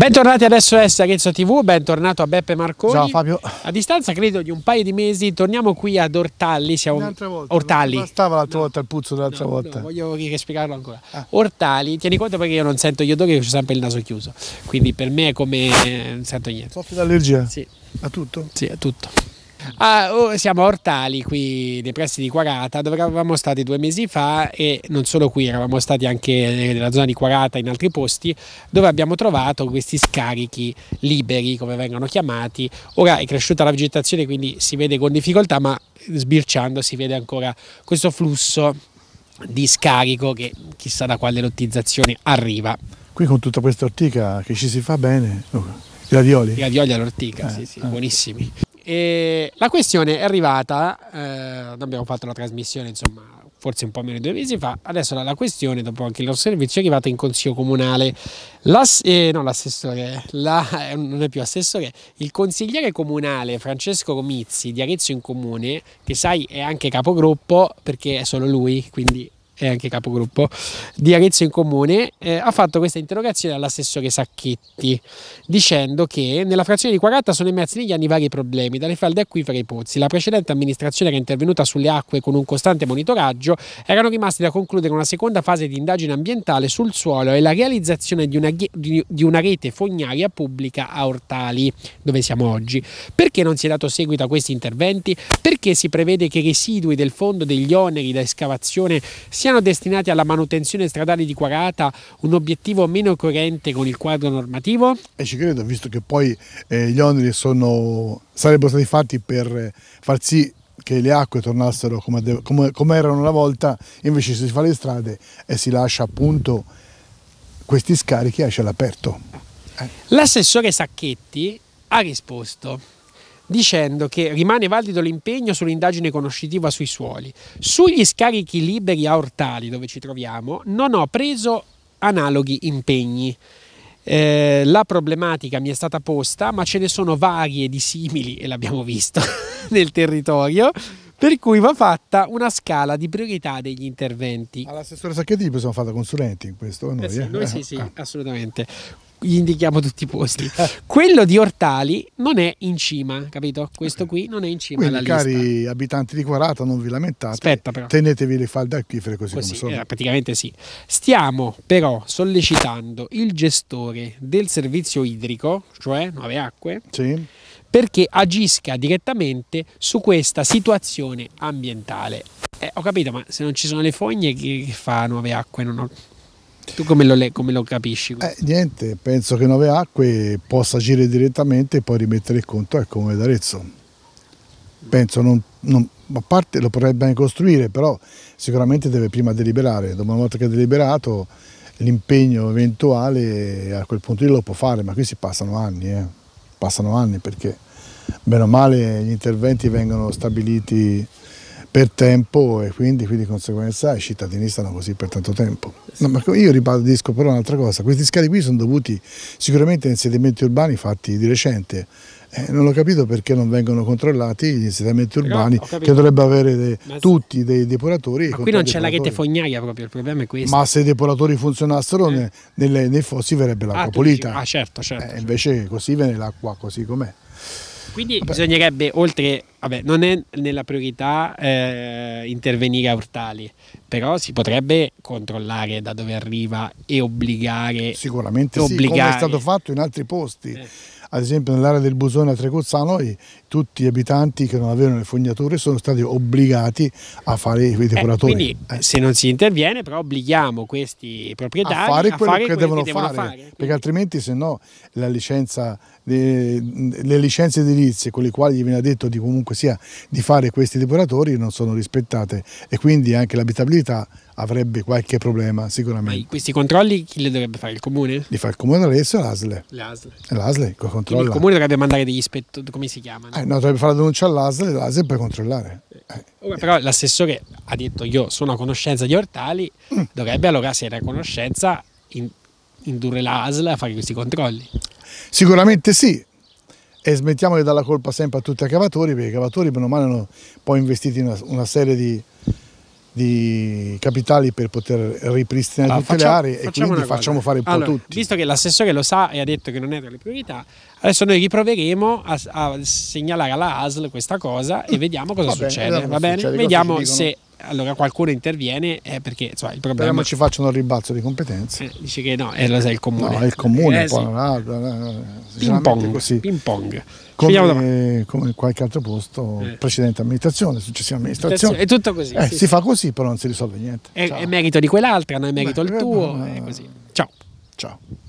Bentornati ad SOS Arezzo TV, bentornato a Beppe Marconi. Ciao Fabio. A distanza credo di un paio di mesi torniamo qui ad Ortalli. Siamo un'altra volta. Ortalli. Non bastava l'altra no. volta il puzzo dell'altra no, volta. No, voglio che spiegarlo ancora. Ah. Ortali, tieni conto perché io non sento gli odori, ho sempre il naso chiuso. Quindi per me è come eh, non sento niente. Soffi d'allergia? Sì. A tutto? Sì, a tutto. Ah, oh, siamo a Ortali, qui nei pressi di Quarata, dove eravamo stati due mesi fa e non solo qui, eravamo stati anche nella zona di Quarata in altri posti, dove abbiamo trovato questi scarichi liberi, come vengono chiamati. Ora è cresciuta la vegetazione, quindi si vede con difficoltà, ma sbirciando si vede ancora questo flusso di scarico che chissà da quale lottizzazione arriva. Qui con tutta questa ortica che ci si fa bene, oh, i radioli. I radioli all'ortica, eh, sì, sì, eh. buonissimi. E la questione è arrivata, eh, abbiamo fatto la trasmissione insomma forse un po' meno di due mesi fa, adesso la, la questione dopo anche il nostro servizio è arrivata in consiglio comunale, la, eh, non l'assessore, la, eh, non è più assessore, il consigliere comunale Francesco Comizzi di Arezzo in Comune, che sai è anche capogruppo perché è solo lui, quindi e anche capogruppo di Arezzo in Comune, eh, ha fatto questa interrogazione all'assessore Sacchetti dicendo che nella frazione di 40 sono emersi negli anni vari problemi, dalle falde acquifere ai pozzi. La precedente amministrazione era intervenuta sulle acque con un costante monitoraggio, erano rimasti da concludere una seconda fase di indagine ambientale sul suolo e la realizzazione di una, di, di una rete fognaria pubblica a Ortali, dove siamo oggi. Perché non si è dato seguito a questi interventi? Perché si prevede che i residui del fondo degli oneri da escavazione siano siano destinati alla manutenzione stradale di Quarata un obiettivo meno coerente con il quadro normativo? E ci credo, visto che poi eh, gli oneri sono, sarebbero stati fatti per eh, far sì che le acque tornassero come, come, come erano una volta, invece si fa le strade e si lascia appunto questi scarichi a cielo aperto. Eh. L'assessore Sacchetti ha risposto dicendo che rimane valido l'impegno sull'indagine conoscitiva sui suoli. Sugli scarichi liberi a ortali dove ci troviamo non ho preso analoghi impegni. Eh, la problematica mi è stata posta, ma ce ne sono varie di simili, e l'abbiamo visto nel territorio, per cui va fatta una scala di priorità degli interventi. All'assessore Sacchetti possiamo fare da consulenti in questo? Noi, eh sì, eh? noi sì, eh. sì, ah. assolutamente gli indichiamo tutti i posti. Quello di Ortali non è in cima, capito? Questo okay. qui non è in cima. Quindi, cari lista. abitanti di Quarata, non vi lamentate. Aspetta, però. Tenetevi le falde acquifere così, così come eh, sono. Eh, praticamente sì. Stiamo però sollecitando il gestore del servizio idrico, cioè Nuove Acque, sì. perché agisca direttamente su questa situazione ambientale. Eh, ho capito, ma se non ci sono le fogne, chi fa Nuove Acque? Non ho tu come lo, come lo capisci? Eh, niente, penso che Nove Acque possa agire direttamente e poi rimettere il conto al Comune d'Arezzo. Penso, non, non, a parte lo potrebbe anche costruire, però sicuramente deve prima deliberare. Dopo una volta che ha deliberato, l'impegno eventuale a quel punto lì lo può fare, ma qui si passano anni, eh. passano anni perché bene o male gli interventi vengono stabiliti per tempo e quindi, quindi di conseguenza i cittadini stanno così per tanto tempo. No, ma io ribadisco però un'altra cosa, questi scali qui sono dovuti sicuramente a insediamenti urbani fatti di recente, eh, non ho capito perché non vengono controllati gli insediamenti urbani che dovrebbero avere de, tutti dei depuratori. Ma qui non c'è la rete fognaia proprio, il problema è questo. Ma se i depuratori funzionassero eh. ne, nei fossi verrebbe l'acqua ah, pulita. Dici, ah certo, certo, eh, certo. Invece così viene l'acqua così com'è. Quindi vabbè. bisognerebbe, oltre, vabbè, non è nella priorità eh, intervenire a urtali, però si potrebbe controllare da dove arriva e obbligare. Sicuramente obbligare. Sì, come è stato fatto in altri posti. Eh ad esempio nell'area del Busone a Trecozzano tutti gli abitanti che non avevano le fognature sono stati obbligati a fare i eh, depuratori. Eh, quindi eh. se non si interviene però obblighiamo questi proprietari a fare quello, a fare che, quello devono che, devono fare, fare perché altrimenti se no la licenza, le, le licenze edilizie con le quali gli viene detto di comunque sia di fare questi depuratori non sono rispettate e quindi anche l'abitabilità avrebbe qualche problema sicuramente. Ma questi controlli chi li dovrebbe fare? Il comune? Li fa il comune adesso e L'ASLE. L'ASL. L'ASL controlla. il comune dovrebbe mandare degli ispettori, come si chiamano? Eh, no, dovrebbe fare la denuncia all'ASLE e l'ASLE per controllare. Eh. Ora, però l'assessore ha detto io sono a conoscenza di Ortali, mm. dovrebbe allora se era a conoscenza in, indurre l'ASLE a fare questi controlli. Sicuramente sì, e smettiamo di dare la colpa sempre a tutti i cavatori perché i cavatori meno male hanno poi investito in una, una serie di, di capitali per poter ripristinare allora, tutte facciamo, le aree e quindi facciamo fare un po' allora, tutti. Visto che l'assessore lo sa e ha detto che non è tra le priorità, adesso noi riproveremo a, a segnalare alla ASL questa cosa e vediamo cosa Vabbè, succede. Va bene? Succede, vediamo se allora qualcuno interviene eh, perché insomma, il problema... Speriamo ci facciano il ribalzo di competenze. Eh, dice che no, è, lo il comune. No, è il comune, eh, poi sì. no, no, ping pong, così. Ping pong. Come, come, in qualche altro posto, eh. precedente amministrazione, successiva amministrazione. È tutto così. Eh, sì, si sì. fa così, però non si risolve niente. È, è merito di quell'altra, non è merito Beh, il eh, tuo. È così. Ciao. Ciao.